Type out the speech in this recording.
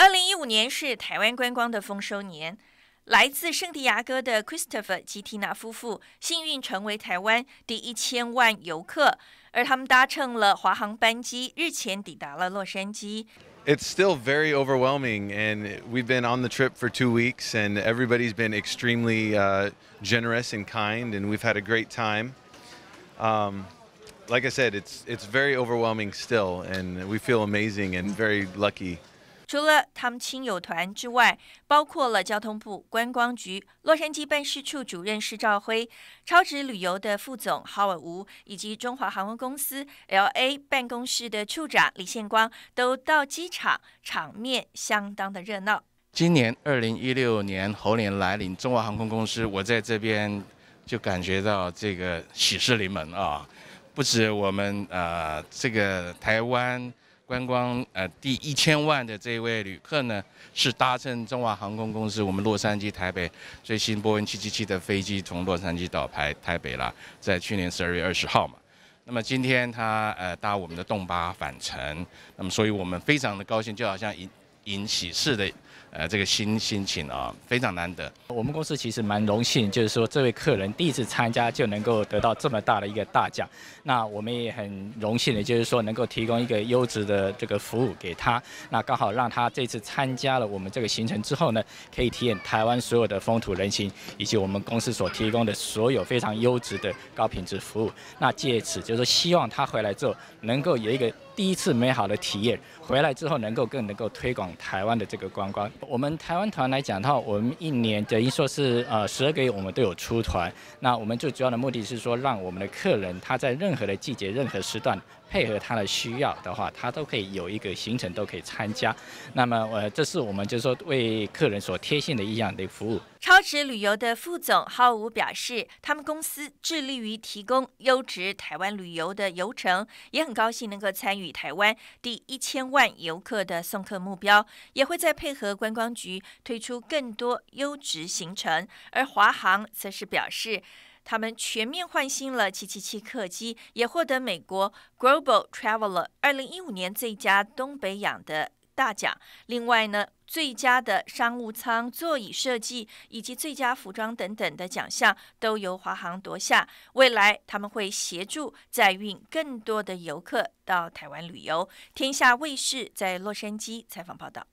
二零一五年是台湾观光的丰收年，来自圣地亚哥的 Christopher still very overwhelming, and we've been on the trip for two weeks, and everybody's been extremely uh, generous and kind, and we've had a great time. Um, like I said, it's it's very overwhelming still, and we feel amazing and very lucky. 除了他们亲友团之外，包括了交通部观光局洛杉矶办事处主任施兆辉、超值旅游的副总 h 尔吴，以及中华航空公司 LA 办公室的处长李宪光都到机场，场面相当的热闹。今年二零一六年猴年来临，中华航空公司，我在这边就感觉到这个喜事临门啊，不止我们啊，这个台湾。观光呃，第一千万的这位旅客呢，是搭乘中华航空公司我们洛杉矶台北最新波音七七七的飞机从洛杉矶倒排台北了，在去年十二月二十号嘛。那么今天他呃搭我们的动巴返程，那么所以我们非常的高兴，就好像一。迎喜事的呃这个心心情啊非常难得。我们公司其实蛮荣幸，就是说这位客人第一次参加就能够得到这么大的一个大奖。那我们也很荣幸的，就是说能够提供一个优质的这个服务给他。那刚好让他这次参加了我们这个行程之后呢，可以体验台湾所有的风土人情，以及我们公司所提供的所有非常优质的高品质服务。那借此就是希望他回来之后能够有一个第一次美好的体验，回来之后能够更能够推广。台湾的这个观光，我们台湾团来讲的话，我们一年等于说是呃十二个月，我们都有出团。那我们最主要的目的是说，让我们的客人他在任何的季节、任何时段，配合他的需要的话，他都可以有一个行程，都可以参加。那么，呃，这是我们就是说为客人所贴心的一样的服务。超值旅游的副总浩武表示，他们公司致力于提供优质台湾旅游的游程，也很高兴能够参与台湾第一千万游客的送客目标，也会在配合观光局推出更多优质行程。而华航则是表示，他们全面换新了777客机，也获得美国 Global Traveler 二零一五年最佳东北养的。大奖，另外呢，最佳的商务舱座椅设计以及最佳服装等等的奖项都由华航夺下。未来他们会协助载运更多的游客到台湾旅游。天下卫视在洛杉矶采访报道。